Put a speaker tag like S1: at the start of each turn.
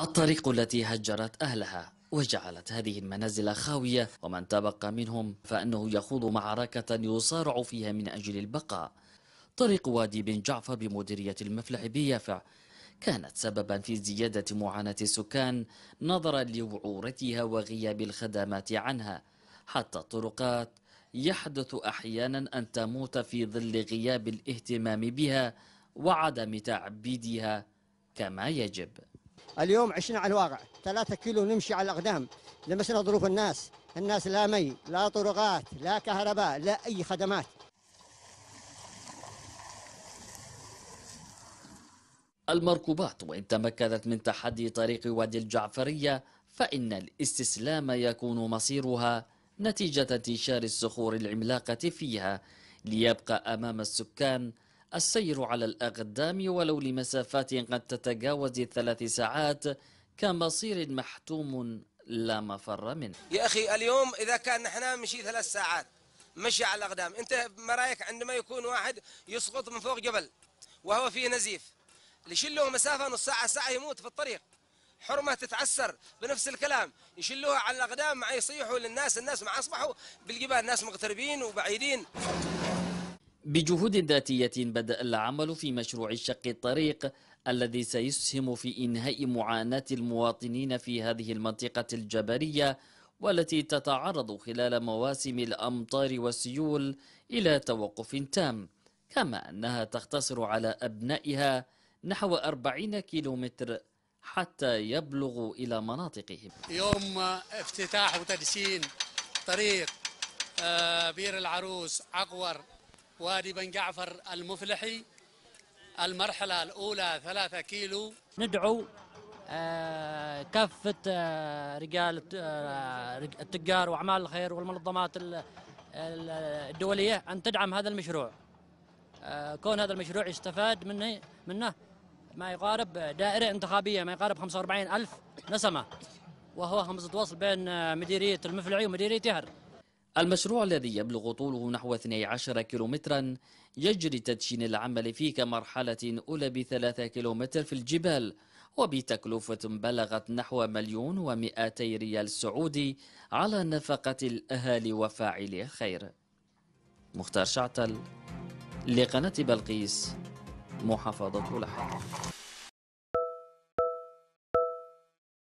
S1: الطريق التي هجرت أهلها وجعلت هذه المنازل خاوية ومن تبقى منهم فأنه يخوض معركة يصارع فيها من أجل البقاء طريق وادي بن جعفر بمديرية المفلح بيافع كانت سببا في زيادة معاناة السكان نظرا لوعورتها وغياب الخدمات عنها حتى الطرقات يحدث أحيانا أن تموت في ظل غياب الاهتمام بها وعدم تعبيدها كما يجب
S2: اليوم عشنا على الواقع ثلاثة كيلو نمشي على الأقدام لمسنا ظروف الناس الناس لا مي لا طرقات لا كهرباء لا أي خدمات
S1: المركوبات وإن تمكنت من تحدي طريق وادي الجعفرية فإن الاستسلام يكون مصيرها نتيجة انتشار الصخور العملاقة فيها ليبقى أمام السكان السير على الأقدام ولو لمسافات قد تتجاوز الثلاث ساعات كمصير محتوم لا مفر منه
S3: يا أخي اليوم إذا كان نحن مشي ثلاث ساعات مشي على الأقدام أنت رأيك عندما يكون واحد يسقط من فوق جبل وهو فيه نزيف يشلوه مسافة نص ساعة ساعة يموت في الطريق حرمة تتعسر بنفس الكلام يشلوها على الأقدام مع يصيحوا للناس الناس ما أصبحوا بالجبال ناس مغتربين وبعيدين
S1: بجهود ذاتية بدأ العمل في مشروع شق الطريق الذي سيسهم في إنهاء معاناة المواطنين في هذه المنطقة الجبلية والتي تتعرض خلال مواسم الأمطار والسيول إلى توقف تام كما أنها تختصر على أبنائها نحو 40 كيلومتر حتى يبلغوا إلى مناطقهم
S4: يوم افتتاح وتدشين طريق آه، بير العروس عقور وادي بن جعفر المفلحي المرحلة الأولى ثلاثة كيلو
S2: ندعو آه، كافة آه، رجال آه، التجار وأعمال الخير والمنظمات الدولية أن تدعم هذا المشروع كون هذا المشروع يستفاد منه منه ما يقارب دائرة انتخابية ما يقارب 45 ألف نسمة وهو همزة وصل بين مديرية المفلعي ومديرية يهر
S1: المشروع الذي يبلغ طوله نحو 12 كيلومترا يجري تدشين العمل فيه كمرحلة أولى بثلاثة كيلومتر في الجبال وبتكلفة بلغت نحو مليون ومئتي ريال سعودي على نفقة الأهالي وفاعلي الخير مختار شعتل لقناة بلقيس محافظة لحج